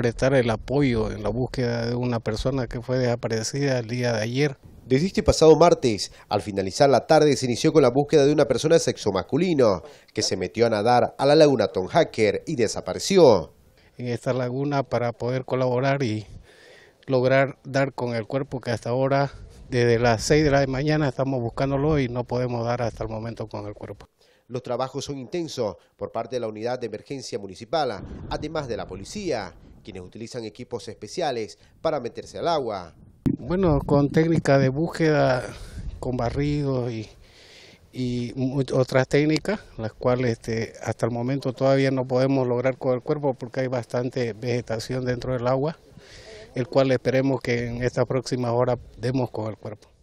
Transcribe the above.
prestar el apoyo en la búsqueda de una persona que fue desaparecida el día de ayer. Desde este pasado martes, al finalizar la tarde, se inició con la búsqueda de una persona de sexo masculino que se metió a nadar a la laguna Tom Hacker y desapareció. En esta laguna para poder colaborar y lograr dar con el cuerpo que hasta ahora, desde las 6 de la mañana, estamos buscándolo y no podemos dar hasta el momento con el cuerpo. Los trabajos son intensos por parte de la unidad de emergencia municipal, además de la policía quienes utilizan equipos especiales para meterse al agua. Bueno, con técnica de búsqueda, con barridos y, otras técnicas, las cuales este, hasta el momento todavía no podemos lograr con el cuerpo porque hay bastante vegetación dentro del agua, el cual esperemos que en esta próxima hora demos con el cuerpo.